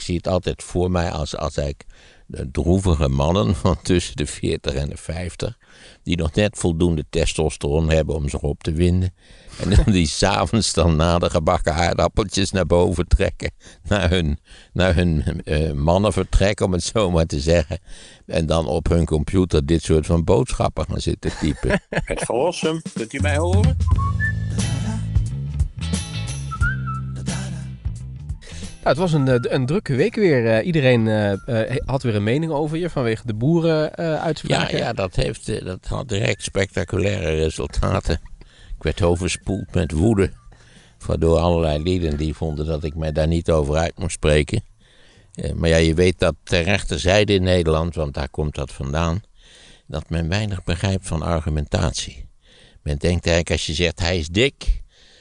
ik zie het altijd voor mij als, als ik de droevige mannen van tussen de 40 en de 50. Die nog net voldoende testosteron hebben om zich op te winden. En dan die s'avonds dan na de gebakken aardappeltjes naar boven trekken. Naar hun, naar hun uh, eh, mannenvertrek, om het zo maar te zeggen. En dan op hun computer dit soort van boodschappen gaan zitten typen. Het verlossen, kunt u mij horen? Nou, het was een, eh, een drukke week weer. Eh, iedereen eh, had weer een mening over je vanwege de boerenuitspraken. ja, ja dat, heeft, dat had direct spectaculaire resultaten. Ik werd overspoeld met woede. Waardoor allerlei lieden die vonden dat ik mij daar niet over uit moest spreken. maar ja, je weet dat ter rechterzijde in Nederland, want daar komt dat vandaan, dat men weinig begrijpt van argumentatie. Men denkt eigenlijk als je zegt hij is dik,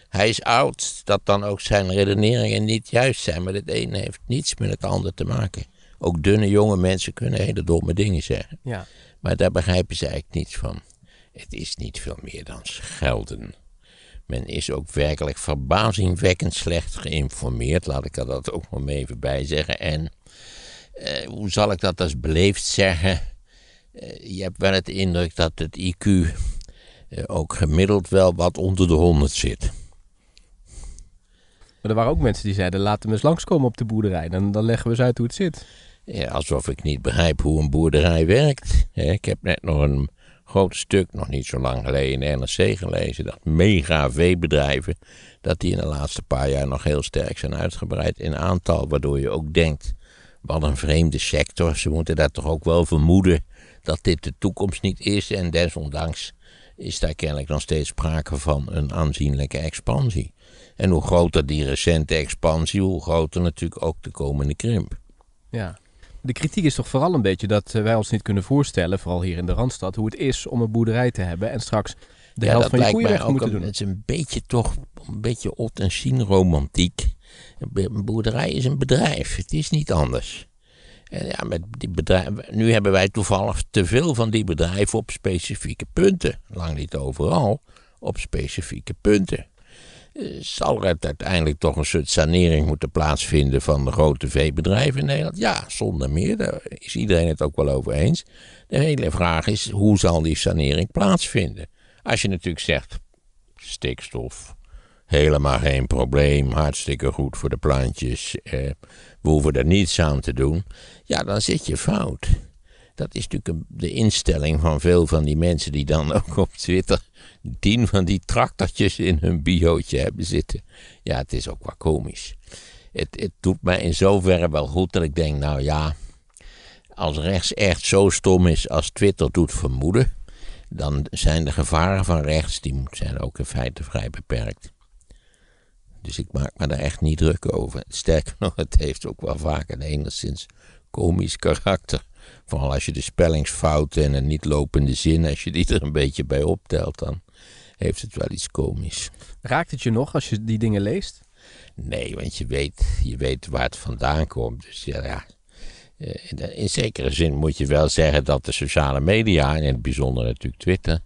hij is oud, dat dan ook zijn redeneringen niet juist zijn. Maar het ene heeft niets met het andere te maken. Ook dunne jonge mensen kunnen hele domme dingen zeggen. Ja. Maar daar begrijpen ze eigenlijk niets van. Het is niet veel meer dan schelden. Men is ook werkelijk verbazingwekkend slecht geïnformeerd. Laat ik er dat ook nog even bij zeggen. En eh, hoe zal ik dat als beleefd zeggen? Eh, je hebt wel het indruk dat het IQ eh, ook gemiddeld wel wat onder de 100 zit. Maar er waren ook mensen die zeiden, laten we eens langskomen op de boerderij. Dan, dan leggen we eens uit hoe het zit. Ja, alsof ik niet begrijp hoe een boerderij werkt. Ik heb net nog een groot stuk, nog niet zo lang geleden, in NRC gelezen. Dat mega veebedrijven, dat die in de laatste paar jaar nog heel sterk zijn uitgebreid in aantal. Waardoor je ook denkt, wat een vreemde sector. Ze moeten daar toch ook wel vermoeden dat dit de toekomst niet is. En desondanks is daar kennelijk nog steeds sprake van een aanzienlijke expansie. En hoe groter die recente expansie, hoe groter natuurlijk ook de komende krimp. Ja. De kritiek is toch vooral een beetje dat eh, wij ons niet kunnen voorstellen, vooral hier in de Randstad, hoe het is om een boerderij te hebben en straks de helft van je koeien moeten doen. Het is een beetje toch een beetje ot en zien romantiek. Een boerderij is een bedrijf, het is niet anders. En ja, met die bedrijven, nu hebben wij toevallig te veel van die bedrijven op specifieke punten. Lang niet overal, op specifieke punten zal er uiteindelijk toch een soort sanering moeten plaatsvinden van de grote veebedrijven in Nederland? Ja, zonder meer. Daar is iedereen het ook wel over eens. De hele vraag is, hoe zal die sanering plaatsvinden? Als je natuurlijk zegt, stikstof, helemaal geen probleem, hartstikke goed voor de plantjes, eh, we hoeven er niets aan te doen. Ja, dan zit je fout. Dat is natuurlijk de instelling van veel van die mensen die dan ook op Twitter tien van die tractortjes in hun biootje hebben zitten. Ja, het is ook wel komisch. Het, het doet mij in zoverre wel goed dat ik denk, nou ja, als rechts echt zo stom is als Twitter doet vermoeden, dan zijn de gevaren van rechts, die zijn ook in feite vrij beperkt. Dus ik maak me daar echt niet druk over. Sterker nog, het heeft ook wel vaak een enigszins komisch karakter. Vooral als je de spellingsfouten en een niet lopende zin, als je die er een beetje bij optelt, dan heeft het wel iets komisch. Raakt het je nog als je die dingen leest? Nee, want je weet, je weet waar het vandaan komt. Dus ja, eh, In, zekere zin moet je wel zeggen dat de sociale media, en in het bijzonder natuurlijk Twitter,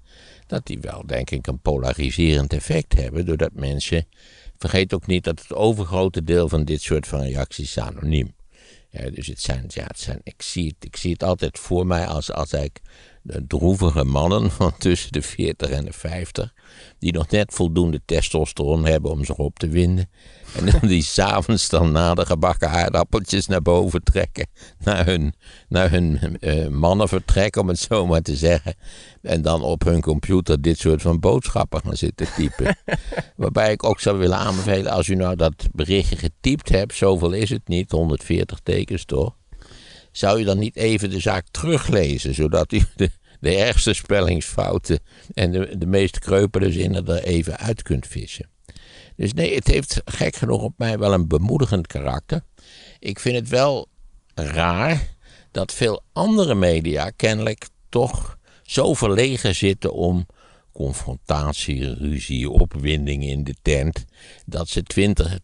dat die wel, denk ik, een polariserend effect hebben. Doordat mensen. Vergeet ook niet dat het overgrote deel van dit soort van reacties is anoniem ja, dus het zijn, ja, het zijn, ik, zie het, ik zie het altijd voor mij als, als de droevige mannen van tussen de 40 en de 50, die nog net voldoende testosteron hebben om zich op te winden. En dan die s'avonds dan na de gebakken aardappeltjes naar boven trekken. Naar hun, naar hun uh, vertrekken om het zo maar te zeggen. En dan op hun computer dit soort van boodschappen gaan zitten typen. Waarbij ik ook zou willen aanbevelen, als u nou dat berichtje getypt hebt, zoveel is het niet, 140 tekens toch? Zou u dan niet even de zaak teruglezen, zodat u de, de ergste spellingsfouten en de, de meest kreupele zinnen er even uit kunt vissen? Dus nee, het heeft gek genoeg op mij wel een bemoedigend karakter. Ik vind het wel raar dat veel andere media kennelijk toch zo verlegen zitten om confrontatie, ruzie, opwinding in de tent, dat ze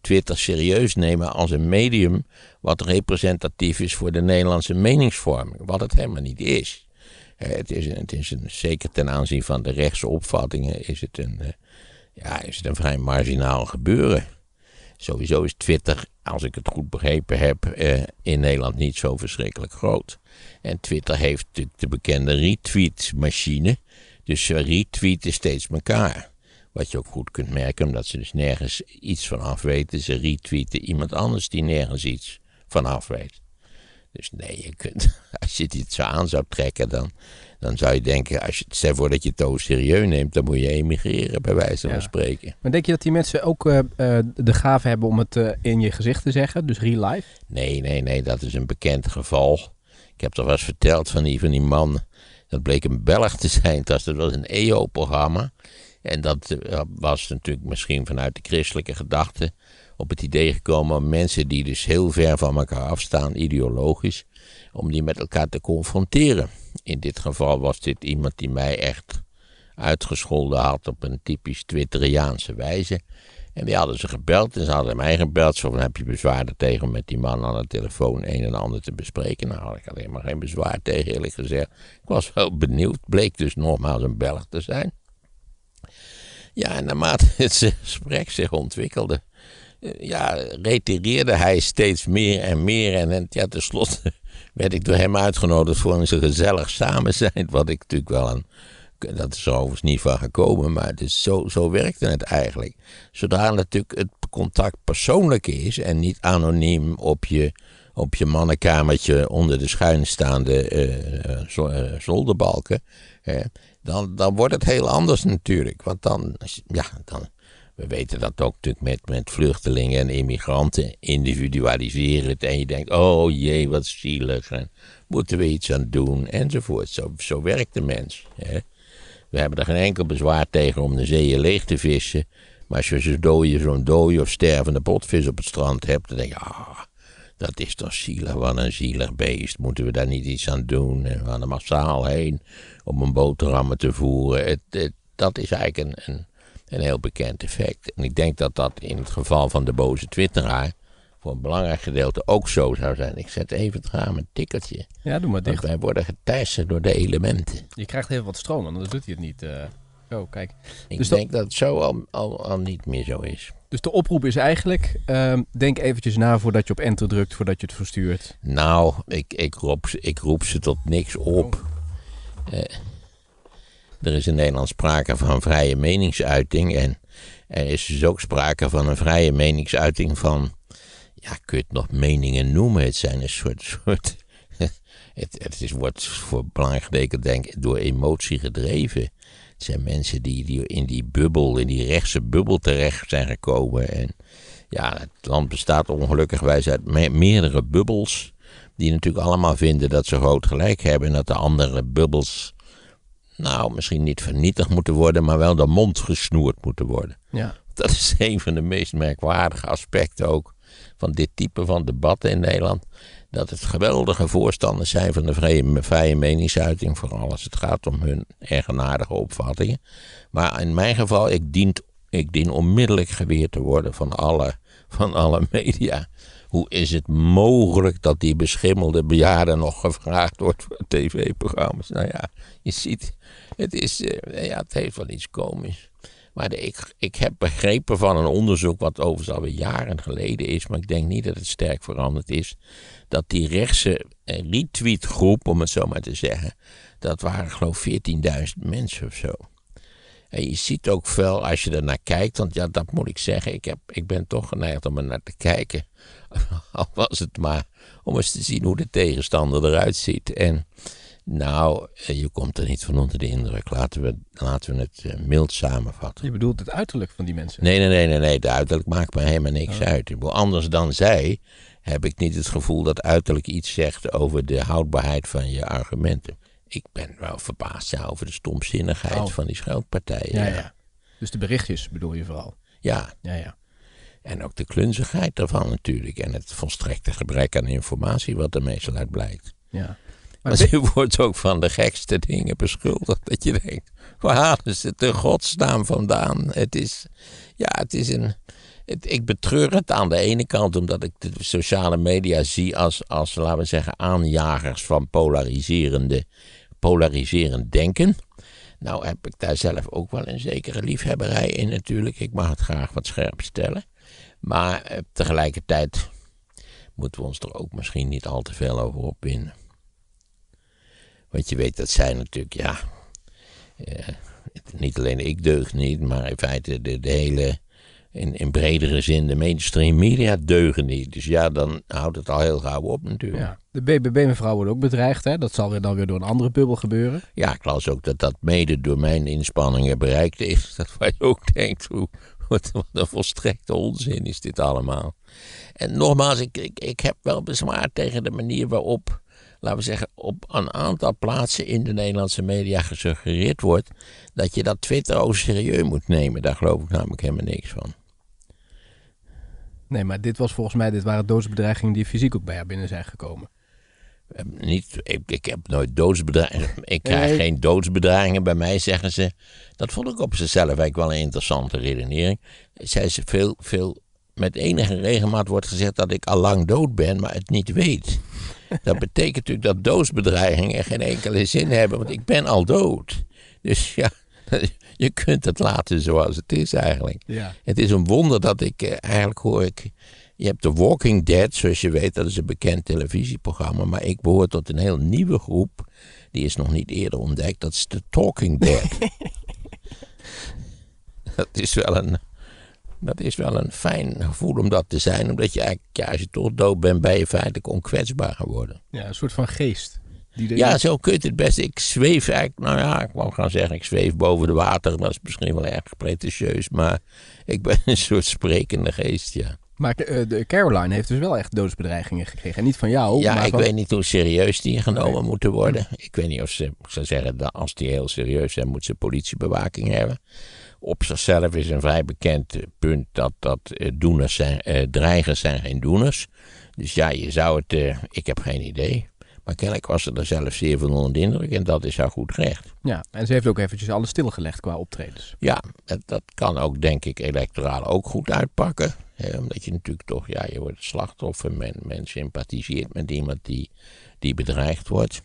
Twitter serieus nemen als een medium wat representatief is voor de Nederlandse meningsvorming, wat het helemaal niet is. Het is, een, zeker ten aanzien van de rechtse opvattingen is het een ja, is het een vrij marginaal gebeuren. Sowieso is Twitter, als ik het goed begrepen heb, eh, in Nederland niet zo verschrikkelijk groot. En Twitter heeft de, de bekende retweet-machine. Dus ze retweeten steeds elkaar. Wat je ook goed kunt merken, omdat ze dus nergens iets van af weten. Ze retweeten iemand anders die nergens iets van af weet. Dus nee, je kunt, als je dit zo aan zou trekken, dan, dan zou je denken, als je, stel voor dat je het serieus neemt, dan moet je emigreren, bij wijze van spreken. Maar denk je dat die mensen ook eh, eh, de gave hebben om het eh, in je gezicht te zeggen, dus real life? Nee, nee, nee, dat is een bekend geval. Ik heb er wel eens verteld van die, van die man, dat bleek een Belg te zijn, dat was een EO-programma. En dat was natuurlijk misschien vanuit de christelijke gedachte op het idee gekomen om mensen die dus heel ver van elkaar afstaan, ideologisch, om die met elkaar te confronteren. In dit geval was dit iemand die mij echt uitgescholden had op een typisch Twitteriaanse wijze. En die hadden ze gebeld en ze hadden mij gebeld. Zo heb je bezwaar tegen om met die man aan de telefoon een en ander te bespreken? Nou had ik alleen maar geen bezwaar tegen eerlijk gezegd. Ik was wel benieuwd, bleek dus nogmaals een Belg te zijn. Ja, en naarmate het gesprek zich ontwikkelde, eh, ja, retireerde hij steeds meer en meer. En, ja, tenslotte werd ik door hem uitgenodigd voor een gezellig samen zijn. Wat ik natuurlijk wel een. Dat is er overigens niet van gekomen, maar is dus zo, zo werkte het eigenlijk. Zodra natuurlijk het contact persoonlijk is en niet anoniem op je, op je mannenkamertje onder de schuinstaande eh, eh, zolderbalken dan, dan wordt het heel anders natuurlijk. Want dan, ja, dan, we weten dat ook natuurlijk met, met vluchtelingen en immigranten individualiseren het. En je denkt, oh jee, wat zielig. En moeten we iets aan doen? Enzovoort. Zo, zo werkt de mens. Hè? We hebben er geen enkel bezwaar tegen om de zeeën leeg te vissen. Maar als je zo'n dode, of stervende potvis op het strand hebt, dan denk je, ah, dat is toch zielig, wat een zielig beest. Moeten we daar niet iets aan doen? We gaan er massaal heen om een boterhammen te voeren. Het, dat is eigenlijk een, een, een, heel bekend effect. En ik denk dat dat in het geval van de boze twitteraar voor een belangrijk gedeelte ook zo zou zijn. Ik zet even het raam een tikkeltje. Ja, doe maar dicht. wij worden geteisterd door de elementen. Je krijgt heel wat stroom, anders doet hij het niet. Uh... Oh, kijk. Ik dus denk dat... dat het zo al, al, al niet meer zo is. Dus de oproep is eigenlijk, ehm, denk eventjes na voordat je op enter drukt, voordat je het verstuurt. Nou, ik, ik, roep, ik roep ze tot niks op. Oh. Eh, er is in Nederland sprake van vrije meningsuiting en er is dus ook sprake van een vrije meningsuiting van, ja, kun je het nog meningen noemen? Het zijn een soort, het, het is, wordt voor belangrijk denk door emotie gedreven. Het zijn mensen die, die in die bubbel, in die rechtse bubbel terecht zijn gekomen. En ja, het land bestaat ongelukkigwijs uit meerdere bubbels. Die natuurlijk allemaal vinden dat ze groot gelijk hebben. En dat de andere bubbels, nou, misschien niet vernietigd moeten worden, maar wel de mond gesnoerd moeten worden. Ja. Dat is een van de meest merkwaardige aspecten ook van dit type van debatten in Nederland dat het geweldige voorstanders zijn van de vrije, meningsuiting, vooral als het gaat om hun eigenaardige opvattingen. Maar in mijn geval, ik, dient, ik dien onmiddellijk geweerd te worden van alle, van alle media. Hoe is het mogelijk dat die beschimmelde bejaarde nog gevraagd wordt voor tv-programma's? Nou ja, je ziet, het, is, eh, ja, het heeft wel iets komisch. Maar ik, ik heb begrepen van een onderzoek, wat overigens alweer jaren geleden is, maar ik denk niet dat het sterk veranderd is, dat die rechtse eh, retweetgroep, om het zo maar te zeggen, dat waren geloof 14.000 mensen of zo. En je ziet ook veel als je naar kijkt, want ja, dat moet ik zeggen, ik, heb, ik ben toch geneigd om er naar te kijken. Al was het maar om eens te zien hoe de tegenstander eruit ziet. En nou, eh, je komt er niet van onder de indruk. Laten we, laten we het eh, mild samenvatten. Je bedoelt het uiterlijk van die mensen? Nee, nee, nee, nee. nee. De uiterlijk maakt me helemaal niks oh. uit. anders dan zij heb ik niet het gevoel dat uiterlijk iets zegt over de houdbaarheid van je argumenten. Ik ben wel verbaasd over de stomzinnigheid oh. van die scheldpartijen. Ja, ja, Dus de berichtjes bedoel je vooral? Ja. ja, ja. En ook de klunzigheid daarvan natuurlijk. En het volstrekte gebrek aan informatie wat er meestal uit blijkt. Ja. Maar je wordt ook van de gekste dingen beschuldigd. Dat je denkt, waar halen ze het in godsnaam vandaan? Het is, ja, het is een... Het, ik betreur het aan de ene kant omdat ik de sociale media zie als, als laten we zeggen, aanjagers van polariserende, polariserend denken. Nou heb ik daar zelf ook wel een zekere liefhebberij in natuurlijk. Ik mag het graag wat scherp stellen. Maar eh, tegelijkertijd moeten we ons er ook misschien niet al te veel over opwinden. Want je weet dat zij natuurlijk, ja. Eh, niet alleen ik deug niet, maar in feite de, hele. In, in, bredere zin, de mainstream media deugen niet. Dus ja, dan houdt het al heel gauw op natuurlijk. Ja. De BBB-mevrouw wordt ook bedreigd, hè? Dat zal weer dan weer door een andere bubbel gebeuren. Ja, ik las ook dat dat mede door mijn inspanningen bereikt is. Dat wij je ook denkt, hoe, wat, een volstrekte onzin is dit allemaal. En nogmaals, ik, ik, ik heb wel bezwaar tegen de manier waarop laten we zeggen, op een aantal plaatsen in de Nederlandse media gesuggereerd wordt dat je dat Twitter ook serieus moet nemen. Daar geloof ik namelijk helemaal niks van. Nee, maar dit was volgens mij, dit waren doodsbedreigingen die fysiek ook bij haar binnen zijn gekomen. Niet, ik, heb nooit doodsbedreigingen. Ik krijg geen doodsbedreigingen bij mij, zeggen ze. Dat vond ik op zichzelf eigenlijk wel een interessante redenering. Zij ze veel, veel met enige regelmaat wordt gezegd dat ik al lang dood ben, maar het niet weet. Dat betekent natuurlijk dat doosbedreigingen geen enkele zin hebben, want ik ben al dood. Dus ja, je kunt het laten zoals het is eigenlijk. Ja. Het is een wonder dat ik eh, eigenlijk hoor ik. Je hebt The Walking Dead, zoals je weet, dat is een bekend televisieprogramma. Maar ik behoor tot een heel nieuwe groep. Die is nog niet eerder ontdekt. Dat is The Talking Dead. dat is wel een dat is wel een fijn gevoel om dat te zijn. Omdat je eigenlijk, ja, als je toch dood bent, ben je feitelijk onkwetsbaar geworden. Ja, een soort van geest. Die ja, zo kun je het best. Ik zweef eigenlijk, nou ja, ik wou gaan zeggen, ik zweef boven de water. Dat is misschien wel erg pretentieus, maar ik ben een soort sprekende geest, ja. Maar eh, de Caroline heeft dus wel echt doodsbedreigingen gekregen. En niet van jou. Ja, maar ik weet niet hoe serieus die genomen moeten worden. Ik weet niet of ze, ik zou zeggen, als die heel serieus zijn, moet ze politiebewaking hebben op zichzelf is een vrij bekend punt dat, dat eh, doeners zijn, eh, dreigers zijn geen doeners. Dus ja, je zou het, eh, ik heb geen idee. Maar kennelijk was ze er zelf zeer van onder de indruk en dat is haar goed recht. Ja, en ze heeft ook eventjes alles stilgelegd qua optredens. Ja, dat, kan ook denk ik electoraal ook goed uitpakken. Hè, omdat je natuurlijk toch, ja, je wordt slachtoffer, men, men sympathiseert met iemand die, die bedreigd wordt.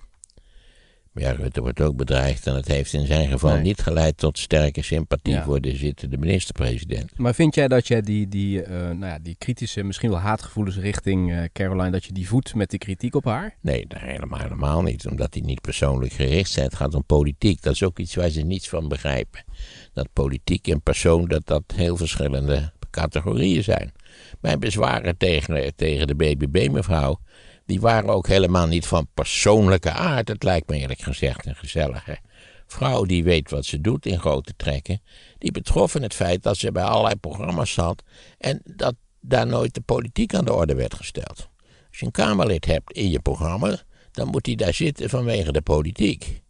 Maar ja, Rutte wordt ook bedreigd en het heeft in zijn geval niet geleid tot sterke sympathie voor de zittende minister-president. Maar vind jij dat jij die, die, eh, nou ja, die kritische, misschien wel haatgevoelens richting eh, Caroline, dat je die voedt met die kritiek op haar? Nee, helemaal, helemaal niet. Omdat die niet persoonlijk gericht zijn. Het gaat om politiek. Dat is ook iets waar ze niets van begrijpen. Dat politiek en persoon, dat dat heel verschillende categorieën zijn. Mijn bezwaren tegen, tegen de BBB-mevrouw die waren ook helemaal niet van persoonlijke aard. Het lijkt me eerlijk gezegd een gezellige vrouw die weet wat ze doet in grote trekken. Die betroffen het feit dat ze bij allerlei programma's zat en dat daar nooit de politiek aan de orde werd gesteld. Als je een Kamerlid hebt in je programma, dan moet hij daar zitten vanwege de politiek.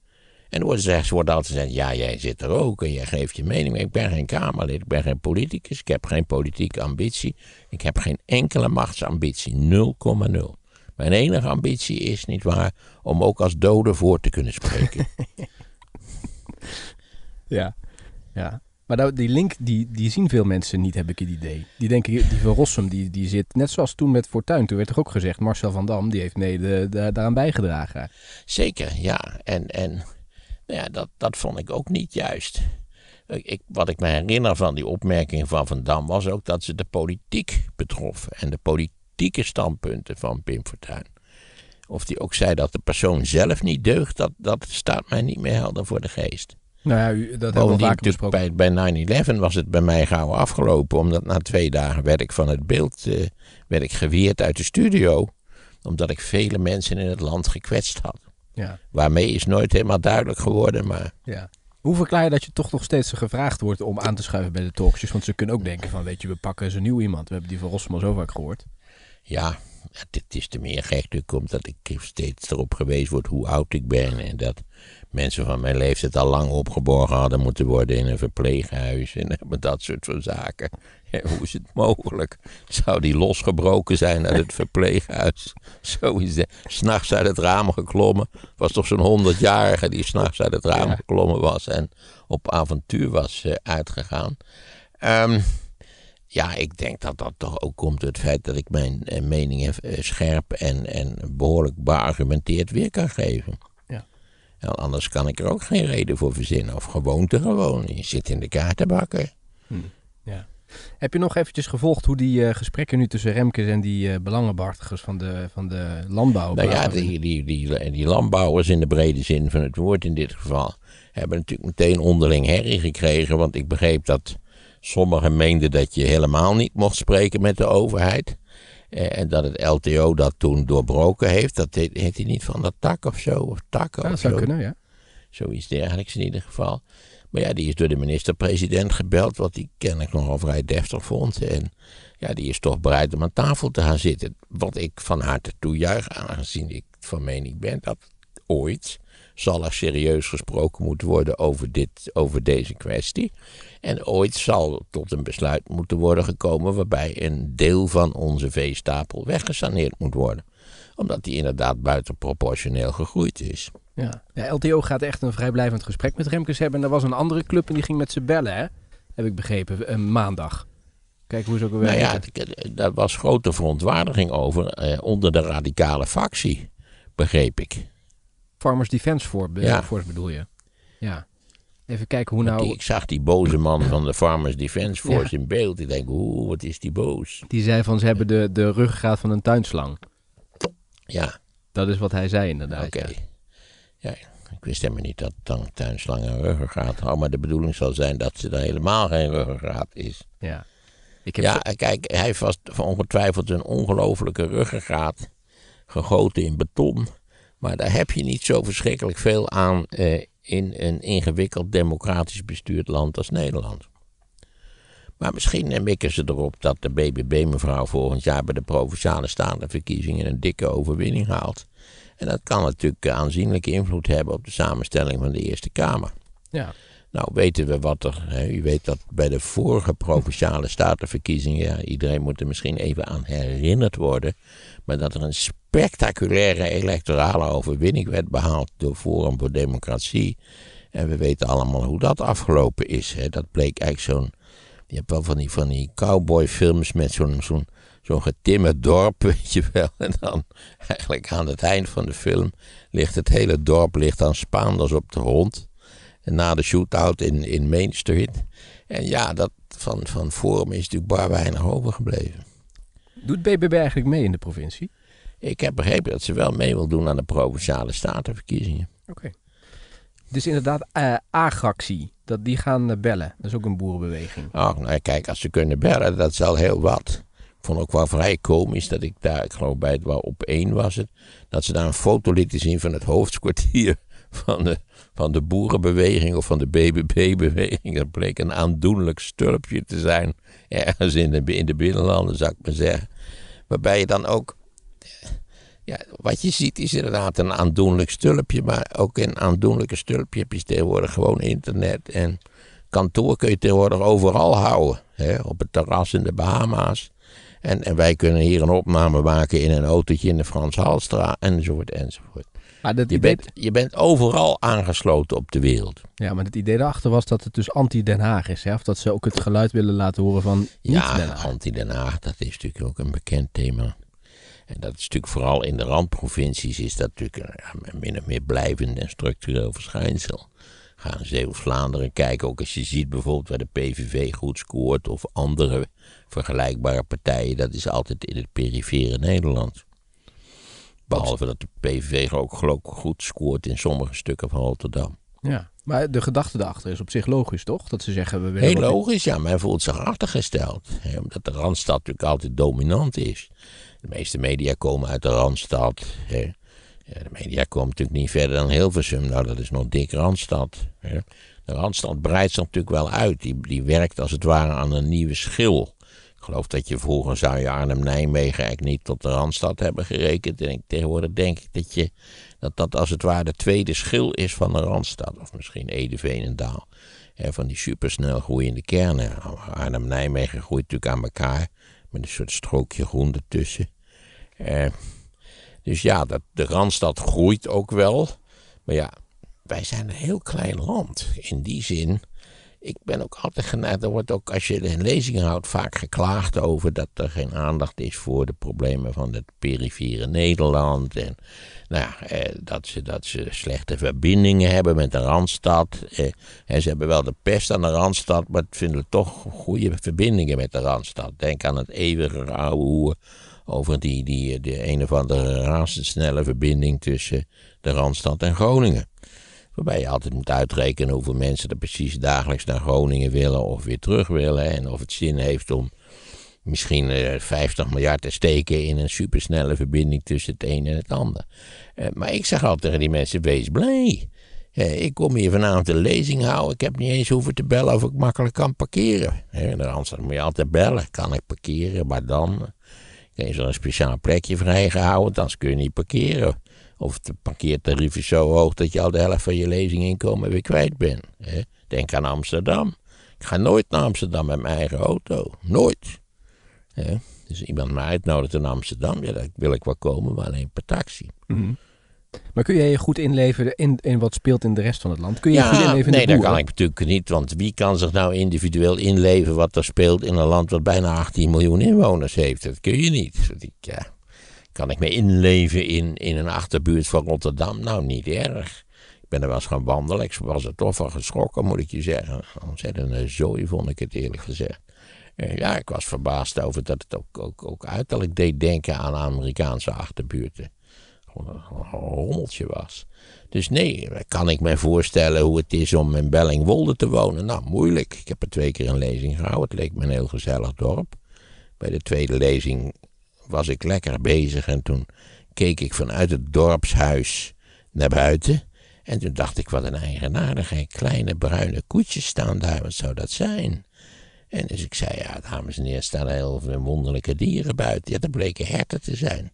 En dan wordt, gezegd, wordt altijd gezegd, ja, jij zit er ook en jij geeft je mening. Maar ik ben geen Kamerlid, ik ben geen politicus, ik heb geen politieke ambitie. Ik heb geen enkele machtsambitie, 0,0. Mijn enige ambitie is, niet waar, om ook als dode voor te kunnen spreken. ja, ja. Maar nou, die link die, die zien veel mensen niet, heb ik het idee. Die denken, die van Rossum die, die zit, net zoals toen met Fortuin, toen werd er ook gezegd, Marcel van Dam die heeft mede daaraan bijgedragen. Zeker, ja. En, en nou ja, dat, dat vond ik ook niet juist. Ik, wat ik me herinner van die opmerking van Van Dam was ook dat ze de politiek betrof. En de politiek politieke standpunten van Pim Fortuyn. Of die ook zei dat de persoon zelf niet deugt, dat, dat staat mij niet meer helder voor de geest. Nou ja, dat hebben we vaak besproken. Bij, bij 9-11 was het bij mij gauw afgelopen, omdat na twee dagen werd ik van het beeld eh, werd ik geweerd uit de studio. Omdat ik vele mensen in het land gekwetst had. Ja. Waarmee is nooit helemaal duidelijk geworden, maar... Ja. Hoe verklaar je dat je toch nog steeds gevraagd wordt om aan te schuiven bij de talkshows? Want ze kunnen ook denken van, weet je, we pakken eens een nieuw iemand. We hebben die van Rosman zo vaak gehoord. Ja, dit is te meer gek natuurlijk omdat ik steeds erop geweest word hoe oud ik ben. En dat mensen van mijn leeftijd al lang opgeborgen hadden moeten worden in een verpleeghuis en dat soort van zaken. hoe is het mogelijk? Zou die losgebroken zijn uit het verpleeghuis? Zo is s S'nachts uit het raam geklommen. Was toch zo'n honderdjarige die s'nachts uit het raam geklommen was en op avontuur was eh, uitgegaan. Um, ja, ik denk dat dat toch ook komt door het feit dat ik mijn eh, meningen eh, scherp en, en behoorlijk beargumenteerd weer kan geven. Ja. En anders kan ik er ook geen reden voor verzinnen. Of gewoonte gewoon. Je zit in de kaartenbakken. Hm. Ja. Heb je nog eventjes gevolgd hoe die eh, gesprekken nu tussen Remkes en die uh, belangenbehartigers van de, van de landbouw... Nou ja, die, die, die, die landbouwers in de brede zin van het woord in dit geval... hebben natuurlijk meteen onderling herrie gekregen. Want ik begreep dat Sommigen meenden dat je helemaal niet mocht spreken met de overheid. Eh, en dat het LTO dat toen doorbroken heeft. Dat heeft hij niet van de tak of zo? Of tak ja, of zou kunnen, ja. Zoiets dergelijks in ieder geval. Maar ja, die is door de minister-president gebeld, wat die kennelijk nogal vrij deftig vond. En ja, die is toch bereid om aan tafel te gaan zitten. Wat ik van harte toejuich, aangezien ik van mening ben dat ooit zal er serieus gesproken moeten worden over, dit, over deze kwestie. En ooit zal tot een besluit moeten worden gekomen waarbij een deel van onze veestapel weggesaneerd moet worden. Omdat die inderdaad buitenproportioneel gegroeid is. Ja, de LTO gaat echt een vrijblijvend gesprek met Remkes hebben. En er was een andere club en die ging met ze bellen, hè? heb ik begrepen, een eh, maandag. Kijk hoe ze ook weer. Nou ja, daar was grote verontwaardiging over eh, onder de radicale fractie, begreep ik. Farmers Defense Force bedoel je? Ja. Even kijken hoe nou... Ik zag die boze man van de Farmers Defense Force in beeld. Ik denk, oeh, wat is die boos. Die zei van, ze hebben de, de ruggengraat van een tuinslang. Ja. Dat is wat hij zei inderdaad. Oké. Ja. ja. ik wist helemaal niet dat dan tuinslang een ruggengraat had. Oh, maar de bedoeling zal zijn dat ze er helemaal geen ruggengraat is. Ja. Ik heb ja, kijk, hij heeft van ongetwijfeld een ongelofelijke ruggengraat gegoten in beton. Maar daar heb je niet zo verschrikkelijk veel aan eh, in een ingewikkeld democratisch bestuurd land als Nederland. Maar misschien eh, mikken ze erop dat de BBB-mevrouw volgend jaar bij de provinciale statenverkiezingen een dikke overwinning haalt. En dat kan natuurlijk eh, aanzienlijke invloed hebben op de samenstelling van de Eerste Kamer. Ja. Nou weten we wat er. Hè, u weet dat bij de vorige provinciale statenverkiezingen. Ja, iedereen moet er misschien even aan herinnerd worden. Maar dat er een spectaculaire electorale overwinning werd behaald door Forum voor Democratie. En we weten allemaal hoe dat afgelopen is. Hè. Dat bleek eigenlijk zo'n. Je hebt wel van die, van die cowboyfilms met zo'n zo'n zo'n getimmerd dorp, weet je wel. En dan eigenlijk aan het eind van de film ligt het hele dorp ligt aan Spaanders op de grond na de shootout in, in Main Street. En ja, dat van, van Forum is natuurlijk bar weinig overgebleven. Doet BBB eigenlijk mee in de provincie? Ik heb begrepen dat ze wel mee wil doen aan de provinciale statenverkiezingen. Oké. Dus inderdaad, uh, eh, agractie, dat die gaan eh, bellen. Dat is ook een boerenbeweging. Ah, nou kijk, als ze kunnen bellen, dat is al heel wat. Ik vond ook wel vrij komisch dat ik daar, ik geloof bij het wel op één was het, dat ze daar een foto lieten zien van het hoofdkwartier van de van de boerenbeweging of van de BBB-beweging. Dat bleek een aandoenlijk stulpje te zijn, ergens in de, in de binnenlanden, zou ik maar zeggen. Waarbij je dan ook, ja, wat je ziet is inderdaad een aandoenlijk stulpje, maar ook een aandoenlijke stulpje heb je tegenwoordig gewoon internet en kantoor kun je tegenwoordig overal houden. Hè? Op het terras in de Bahama's. En, en wij kunnen hier een opname maken in een autootje in de Frans Halstra enzovoort enzovoort dat je, bent, je bent overal aangesloten op de wereld. Ja, maar het idee daarachter was dat het dus anti-Den Haag is. Hè? Of dat ze ook het geluid willen laten horen van Ja, anti-Den Haag, dat is natuurlijk ook een bekend thema. En dat is natuurlijk vooral in de randprovincies is dat natuurlijk ja, min of meer blijvend en structureel verschijnsel. Ga in vlaanderen kijken, ook als je ziet bijvoorbeeld waar de PVV goed scoort of andere vergelijkbare partijen, dat is altijd in het perifere Nederland. Behalve dat de PVV ook geloof goed scoort in sommige stukken van Rotterdam. Ja, maar de gedachte daarachter is op zich logisch, toch? Dat ze zeggen... We willen Heel logisch, ja. Men voelt zich achtergesteld. Hè, omdat de Randstad natuurlijk altijd dominant is. De meeste media komen uit de Randstad. Hè. Ja, de media komen natuurlijk niet verder dan Hilversum. Nou, dat is nog dik Randstad. Hè. De Randstad breidt zich natuurlijk wel uit. Die, die werkt als het ware aan een nieuwe schil geloof dat je vroeger zou je Arnhem-Nijmegen eigenlijk niet tot de Randstad hebben gerekend. En tegenwoordig denk ik dat, je, dat dat als het ware de tweede schil is van de Randstad. Of misschien Ede, Veenendaal. van die supersnel groeiende kernen. Arnhem-Nijmegen groeit natuurlijk aan elkaar. Met een soort strookje groen ertussen. Eh, dus ja, dat, de Randstad groeit ook wel. Maar ja, wij zijn een heel klein land. In die zin ik ben ook altijd geneigd. Er wordt ook, als je een lezing houdt, vaak geklaagd over dat er geen aandacht is voor de problemen van het perifere Nederland. En nou ja, eh, dat, ze, dat ze slechte verbindingen hebben met de Randstad. en eh, ze hebben wel de pest aan de Randstad, maar vinden toch goede verbindingen met de Randstad. Denk aan het eeuwige rouwen over die, die, de een of andere razendsnelle verbinding tussen de Randstad en Groningen. Waarbij je altijd moet uitrekenen hoeveel mensen er precies dagelijks naar Groningen willen of weer terug willen. En of het zin heeft om misschien 50 eh, miljard te steken in een supersnelle verbinding tussen het een en het ander. Eh, maar ik zeg altijd tegen die mensen: wees blij. Eh, ik kom hier vanavond een lezing houden. Ik heb niet eens hoeven te bellen of ik makkelijk kan parkeren. In de Randstad moet je altijd bellen. Kan ik parkeren? Maar dan. Ik heb zo'n speciaal plekje vrijgehouden, anders kun je niet parkeren. Of de parkeertarief is zo hoog dat je al de helft van je lezinginkomen weer kwijt bent. Hè? Denk aan Amsterdam. Ik ga nooit naar Amsterdam met mijn eigen auto. Nooit. Hè? Dus iemand mij uitnodigt in Amsterdam, ja, daar wil ik wel komen, maar alleen per taxi. Mhm. Maar kun jij je goed inleven in, in wat speelt in de rest van het land? Kun je goed in nee, de Nee, dat kan ik natuurlijk niet. Want wie kan zich nou individueel inleven wat er speelt in een land wat bijna 18 miljoen inwoners heeft? Dat kun je niet. Ja, kan ik me inleven in, in een achterbuurt van Rotterdam? Nou, niet erg. Ik ben er wel eens gaan wandelen. Ik was er toch van geschrokken, moet ik je zeggen. een zooi vond ik het eerlijk gezegd. Eh, ja, ik was verbaasd over dat het ook, ook, ook uiterlijk deed denken aan Amerikaanse achterbuurten. Gewoon een rommeltje was. Dus nee, kan ik me voorstellen hoe het is om in Bellingwolde te wonen? Nou, moeilijk. Ik heb er twee keer een lezing gehouden. Het leek me een heel gezellig dorp. Bij de tweede lezing was ik lekker bezig en toen keek ik vanuit het dorpshuis naar buiten. En toen dacht ik, wat een eigenaardige kleine bruine koetjes staan daar, wat zou dat zijn? En dus ik zei, ja, dames en heren, staan heel veel wonderlijke dieren buiten. Ja, dat bleken herten te zijn.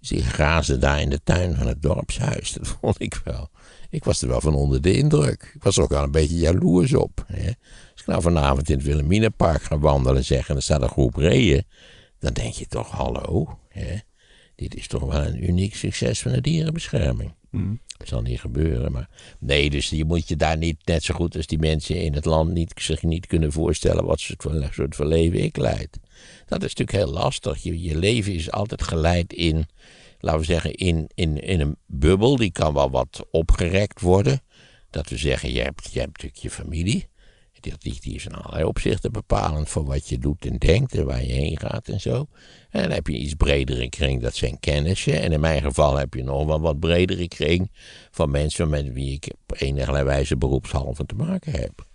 Dus grazen daar in de tuin van het dorpshuis, dat vond ik wel. Ik was er wel van onder de indruk. Ik was er ook al een beetje jaloers op. Hè? Als ik nou vanavond in het Wilhelminapark ga wandelen zeggen en er staat een groep reeën, dan denk je toch, hallo, hè? dit is toch wel een uniek succes van de dierenbescherming. Mm. Dat zal niet gebeuren, maar nee, dus je moet je daar niet, net zo goed als die mensen in het land, niet, zich niet kunnen voorstellen wat soort van leven ik leid. Dat is natuurlijk heel lastig. Je, je leven is altijd geleid in, laten we zeggen, in, in, in een bubbel. Die kan wel wat opgerekt worden. Dat we zeggen, je hebt, je hebt natuurlijk je familie. Die is in allerlei opzichten bepalend voor wat je doet en denkt en waar je heen gaat en zo. En dan heb je iets bredere kring, dat zijn kennissen. En in mijn geval heb je nog wel wat bredere kring van mensen met wie ik op enige wijze beroepshalve te maken heb.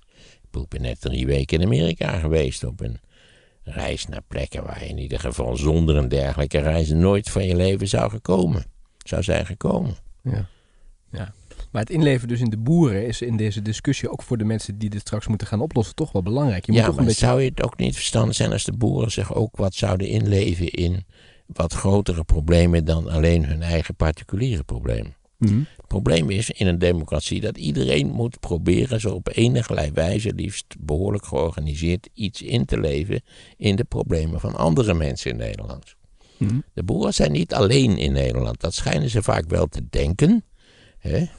Ik ben net drie weken in Amerika geweest op een reis naar plekken waar je in ieder geval zonder een dergelijke reis nooit van je leven zou gekomen. Zou zijn gekomen. Ja. ja. Maar het inleven dus in de boeren is in deze discussie ook voor de mensen die dit straks moeten gaan oplossen toch wel belangrijk. Je moet ja, toch een beetje... zou je het ook niet verstandig zijn als de boeren zich ook wat zouden inleven in wat grotere problemen dan alleen hun eigen particuliere probleem? Mhm. Het probleem is in een democratie dat iedereen moet proberen zo op enige wijze, liefst behoorlijk georganiseerd, iets in te leven in de problemen van andere mensen in Nederland. Mhm. De boeren zijn niet alleen in Nederland. Dat schijnen ze vaak wel te denken.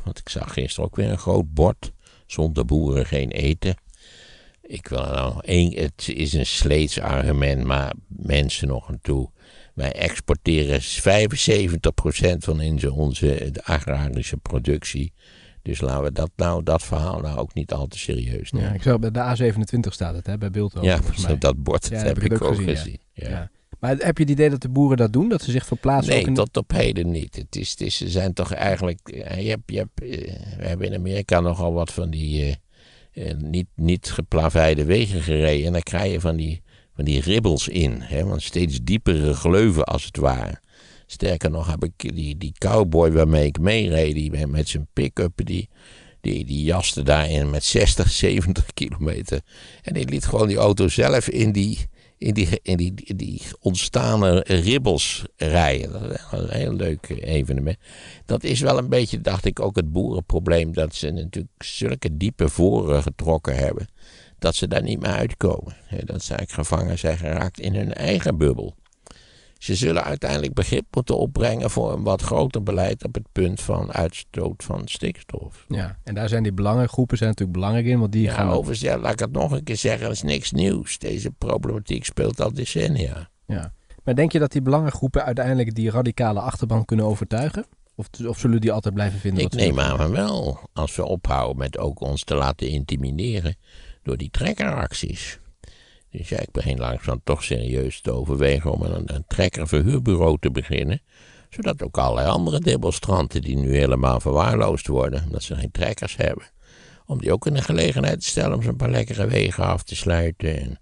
Want ik zag gisteren ook weer een groot bord. Zonder boeren geen eten. Ik wil nou, één, het is een sleets argument, maar mensen nog en toe. Wij exporteren 75% van onze agrarische productie. Dus laten we dat, nou, dat verhaal nou ook niet al te serieus nemen. Ja, ik zag bij de A27 staat het, hè, bij Beeld. Ja, dat bord, dat heb, ik ook, gezien. ja. Maar heb je het idee dat de boeren dat doen? Dat ze zich verplaatsen? Nee, tot op heden niet. Het is, het ze zijn toch eigenlijk... Eh, je hebt, je hebt, eh, we hebben in Amerika nogal wat van die eh, niet, niet geplaveide wegen gereden. En dan krijg je van die, van die ribbels in. Hè? Want steeds diepere gleuven als het ware. Sterker nog heb ik die, die cowboy waarmee ik meereed, die met zijn pick-up, die, die, die jaste daarin met 60, 70 kilometer. En die liet gewoon die auto zelf in die in die, in die, die, ontstane ribbels rijden. Dat is een heel leuk evenement. Dat is wel een beetje, dacht ik, ook het boerenprobleem. Dat ze natuurlijk zulke diepe voren getrokken hebben. Dat ze daar niet meer uitkomen. Dat ze eigenlijk gevangen zijn geraakt in hun eigen bubbel. Ze zullen uiteindelijk begrip moeten opbrengen voor een wat groter beleid op het punt van uitstoot van stikstof. Ja, en daar zijn die belangengroepen zijn natuurlijk belangrijk in, want die ja, gaan... Overigens, ja, laat ik het nog een keer zeggen, dat is niks nieuws. Deze problematiek speelt al decennia. Ja, maar denk je dat die belangengroepen uiteindelijk die radicale achterban kunnen overtuigen? Of, of zullen die altijd blijven vinden? Ik neem aan van wel, als we ophouden met ook ons te laten intimideren door die trekkeracties. Dus ja, ik begin langzaam toch serieus te overwegen om een, een trekkerverhuurbureau te beginnen. Zodat ook allerlei andere demonstranten die nu helemaal verwaarloosd worden, omdat ze geen trekkers hebben, om die ook in de gelegenheid te stellen om ze een paar lekkere wegen af te sluiten. nou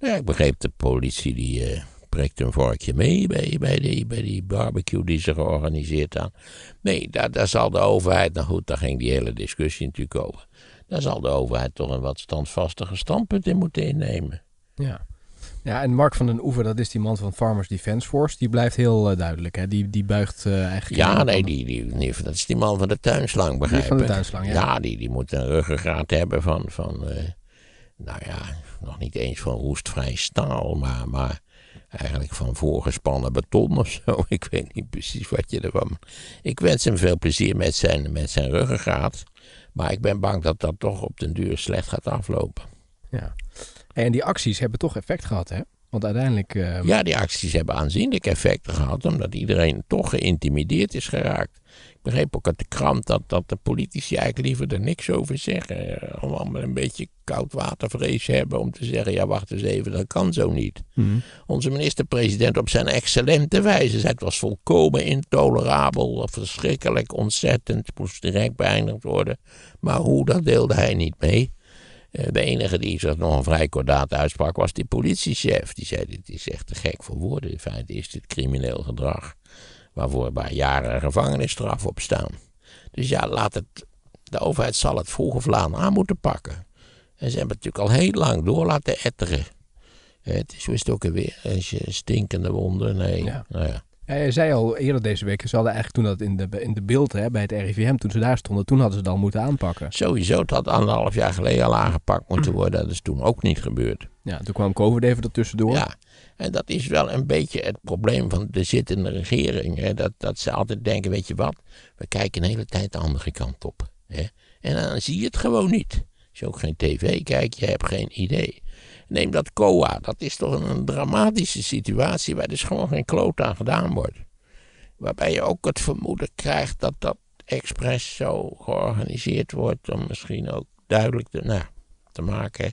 ja, ik begreep de politie die uh, prikt een vorkje mee bij, bij, die, bij die barbecue die ze georganiseerd had. Nee, daar, daar zal de overheid, nou goed, daar ging die hele discussie natuurlijk over. Daar zal de overheid toch een wat standvastiger standpunt in moeten innemen. Ja. Ja, en Mark van den Oever, dat is die man van Farmers Defence Force. Die blijft heel eh, duidelijk, hè? Die, die buigt uh, eigenlijk... Ja, nee, die, die, die, dat is die man van de tuinslang, begrijp ik. van de tuinslang, ja. ja. die, die moet een ruggengraat hebben van, van eh, nou ja, nog niet eens van roestvrij staal, maar, maar eigenlijk van voorgespannen beton of zo. Ik weet niet precies wat je ervan... Ik wens hem veel plezier met zijn, met zijn ruggengraat, maar ik ben bang dat dat toch op den duur slecht gaat aflopen. Ja. En die acties hebben toch effect gehad, hè? Want uiteindelijk. Eh, ja, die acties hebben aanzienlijk effect gehad, omdat iedereen toch geïntimideerd is geraakt. Ik begreep ook uit de krant dat, dat de politici eigenlijk liever er niks over zeggen. Eh, om Allemaal een beetje koud koudwatervrees hebben om te zeggen: ja, wacht eens even, dat kan zo niet. Mhm. Onze minister-president op zijn excellente wijze zei: het was volkomen intolerabel, verschrikkelijk, ontzettend, moest direct beëindigd worden. Maar hoe, dat deelde hij niet mee. Eh, de enige die zich nog een vrij kordaat uitsprak was die politiechef. Die zei, dit is echt te gek voor woorden. In feite is dit crimineel gedrag waarvoor bij jaren gevangenisstraf op staan. Dus ja, laat het, de overheid zal het vroeg of laat aan moeten pakken. En ze hebben natuurlijk al heel lang door laten etteren. Eh, het is, is het ook een stinkende wonden, nee. Nou ja. Ja, zei al eerder deze week, ze hadden eigenlijk toen dat in de, in de beeld hè, bij het RIVM, toen ze daar stonden, toen hadden ze het al moeten aanpakken. Sowieso, het had anderhalf jaar geleden al aangepakt moeten worden. Dat is toen ook niet gebeurd. Ja, toen kwam COVID even ertussendoor. Ja, en dat is wel een beetje het probleem van de zittende regering. Hè, dat, dat ze altijd denken, weet je wat, we kijken de hele tijd de andere kant op. Hè. En dan zie je het gewoon niet. Als je ook geen tv kijkt, je hebt geen idee. Neem dat COA. Dat is toch een dramatische situatie waar dus gewoon geen kloot aan gedaan wordt. Waarbij je ook het vermoeden krijgt dat dat expres zo georganiseerd wordt om misschien ook duidelijk te, nou, te maken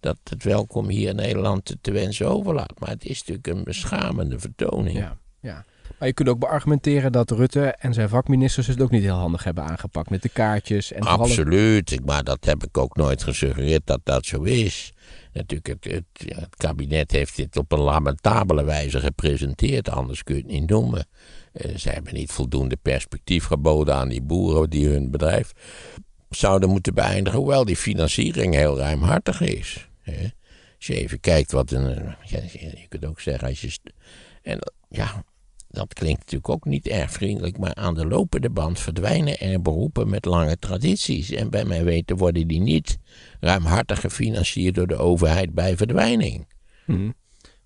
dat het welkom hier in Nederland te, te wensen overlaat. Maar het is natuurlijk een beschamende vertoning. Ja, ja. Maar je kunt ook beargumenteren dat Rutte en zijn vakministers het ook niet heel handig hebben aangepakt met de kaartjes. En Absoluut, maar dat heb ik ook nooit gesuggereerd dat dat zo is. Natuurlijk, het, het, het, kabinet heeft dit op een lamentabele wijze gepresenteerd, anders kun je het niet noemen. Eh, ze hebben niet voldoende perspectief geboden aan die boeren die hun bedrijf zouden moeten beëindigen, hoewel die financiering heel ruimhartig is. Als je even kijkt wat een. je kunt ook zeggen, als je. En ja, dat klinkt natuurlijk ook niet erg vriendelijk, maar aan de lopende band verdwijnen er beroepen met lange tradities. En bij mijn weten worden die niet ruimhartig gefinancierd door de overheid bij verdwijning. Hmm.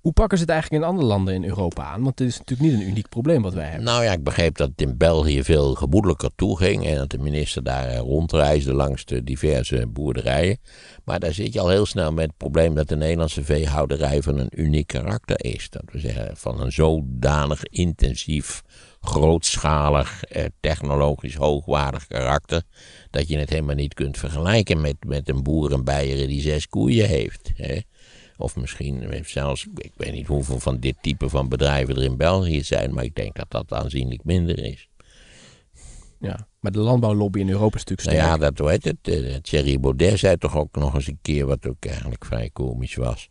Hoe pakken ze het eigenlijk in andere landen in Europa aan? Want het is natuurlijk niet een uniek probleem wat wij hebben. Nou ja, ik begreep dat het in België veel gemoedelijker toeging. En dat de minister daar eh, rondreisde langs de diverse boerderijen. Maar daar zit je al heel snel met het probleem dat de Nederlandse veehouderij van een uniek karakter is. Dat we zeggen van een zodanig intensief, grootschalig, eh, technologisch hoogwaardig karakter. Dat je het helemaal niet kunt vergelijken met, met een Beieren die zes koeien heeft. Hè? Of misschien zelfs, ik weet niet hoeveel van dit type van bedrijven er in België zijn, maar ik denk dat dat aanzienlijk minder is. Ja, maar de landbouwlobby in Europa is natuurlijk sterk. Nou ja, dat weet het. Eh, Thierry Baudet zei toch ook nog eens een keer, wat ook eigenlijk vrij komisch was,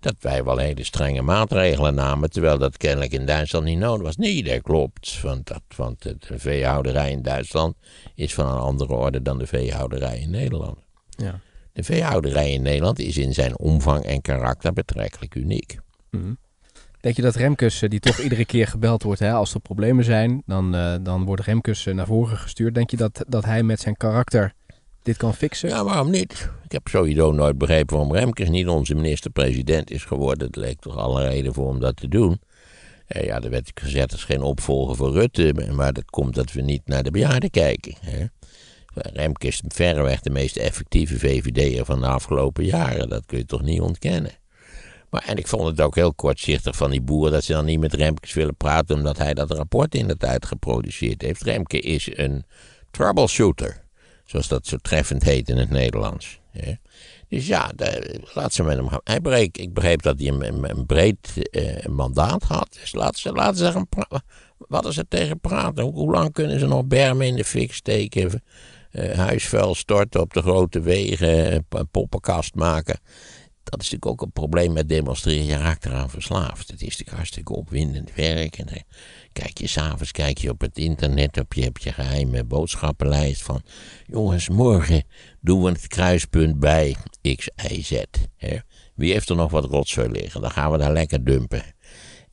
dat wij wel hele strenge maatregelen namen, terwijl dat kennelijk in Duitsland niet nodig was. Nee, dat klopt, want, dat, want de veehouderij in Duitsland is van een andere orde dan de veehouderij in Nederland. Ja. De veehouderij in Nederland is in zijn omvang en karakter betrekkelijk uniek. Mhm. Denk je dat Remkes, die toch iedere keer gebeld wordt hè, als er problemen zijn, dan, eh, dan wordt Remkes naar voren gestuurd. Denk je dat, dat hij met zijn karakter dit kan fixen? Ja, waarom niet? Ik heb sowieso nooit begrepen waarom Remkes niet onze minister-president is geworden. Er leek toch alle reden voor om dat te doen. En eh, ja, er werd gezet als geen opvolger voor Rutte, maar dat komt dat we niet naar de bejaarden kijken. Hè? Remke is verreweg de meest effectieve VVD'er van de afgelopen jaren. Dat kun je toch niet ontkennen. Maar, en ik vond het ook heel kortzichtig van die boer dat ze dan niet met Remkes willen praten omdat hij dat rapport in de tijd geproduceerd heeft. Remke is een troubleshooter, zoals dat zo treffend heet in het Nederlands. Dus ja, de, laat ze met hem gaan. Hij breek, ik begreep dat hij een, een breed eh, mandaat had. Dus laten ze, laten ze praten. Wat is er tegen praten? Hoe, hoe, lang kunnen ze nog bermen in de fik steken? Eh, huisvuil storten op de grote wegen, eh, poppenkast maken. Dat is natuurlijk ook een probleem met demonstreren. Je raakt eraan verslaafd. Het is natuurlijk hartstikke opwindend werk. En eh, kijk je s'avonds kijk je op het internet, op je, heb je geheime boodschappenlijst van... Jongens, morgen doen we het kruispunt bij X, Y, Z. Hè? Wie heeft er nog wat rotzooi liggen? Dan gaan we daar lekker dumpen.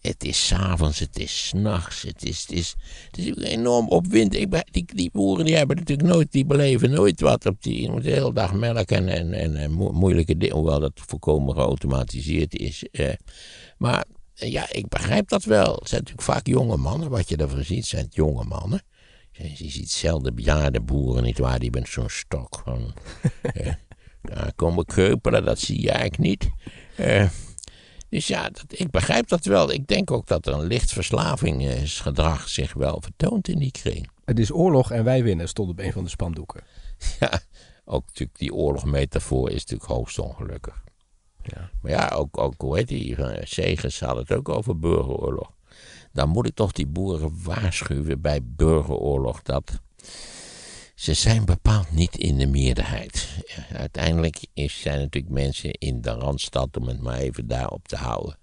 Het is s'avonds, het is s'nachts, het is, het is, het is enorm opwind. Ik, die, die boeren die hebben natuurlijk nooit, die beleven nooit wat op die. Je moet de hele dag melken en, en, en, moeilijke dingen, hoewel dat voorkomen geautomatiseerd is. Eh, maar eh, ja, ik begrijp dat wel. Het zijn natuurlijk vaak jonge mannen, wat je ervan ziet, zijn het jonge mannen. Je ziet zelden bejaarde boeren, waar Die bent zo'n stok van. eh, daar komen keupelen, dat zie je eigenlijk niet. Eh, dus ja, dat, ik begrijp dat wel. Ik denk ook dat er een licht verslavingsgedrag zich wel vertoont in die kring. Het is oorlog en wij winnen, stond op een van de spandoeken. Ja, ook natuurlijk die oorlogmetafoor is natuurlijk hoogst ongelukkig. Ja. Maar ja, ook, ook hoe heet die, eh, Segers had het ook over burgeroorlog. Dan moet ik toch die boeren waarschuwen bij burgeroorlog dat ze zijn bepaald niet in de meerderheid. Uiteindelijk is, zijn natuurlijk mensen in de Randstad, om het maar even daarop te houden,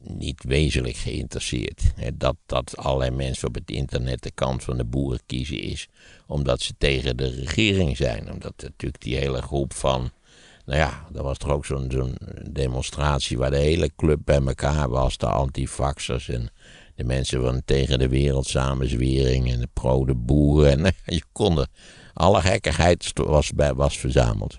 niet wezenlijk geïnteresseerd. Dat, dat allerlei mensen op het internet de kant van de boeren kiezen is omdat ze tegen de regering zijn. Omdat natuurlijk die hele groep van nou ja, er was toch ook zo'n demonstratie waar de hele club bij elkaar was. De antifaxers en de mensen van tegen de wereld samenzwering en de prode boeren. En je konden alle gekkigheid was, was verzameld.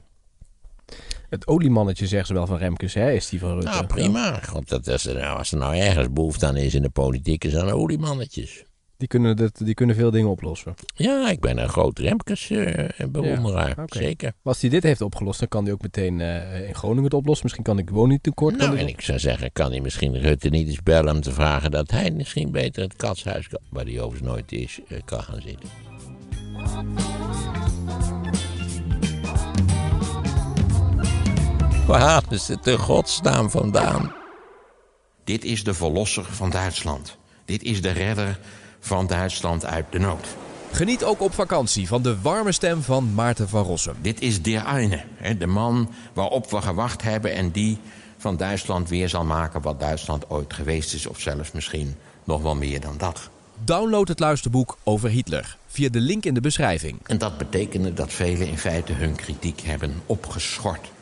Het oliemannetje zeggen ze wel van Remkes, hè? Is die van Rutte? Nou, prima. God, dat, nou, als, er nou, ergens behoefte aan is in de politiek, is aan oliemannetjes. Die kunnen, dat, die kunnen veel dingen oplossen. Ja, ik ben een groot Remkes-bewonderaar. Eh, eh, ah, Zeker. als hij dit heeft opgelost, dan kan hij ook meteen eh, in Groningen het oplossen. Misschien kan ik te tekort. Nou, en ik zou zeggen, kan hij misschien Rutte niet eens bellen om te vragen dat hij misschien beter het katshuis, waar hij overigens nooit is, kan gaan zitten. Waar is het te godsnaam vandaan? Dit is de verlosser van Duitsland. Dit is de redder van Duitsland uit de nood. Geniet ook op vakantie van de warme stem van Maarten van Rossum. Dit is de Eine, de man waarop we gewacht hebben en die van Duitsland weer zal maken wat Duitsland ooit geweest is, of zelfs misschien nog wel meer dan dat. Download het luisterboek over Hitler via de link in de beschrijving. En dat betekende dat velen in feite hun kritiek hebben opgeschort.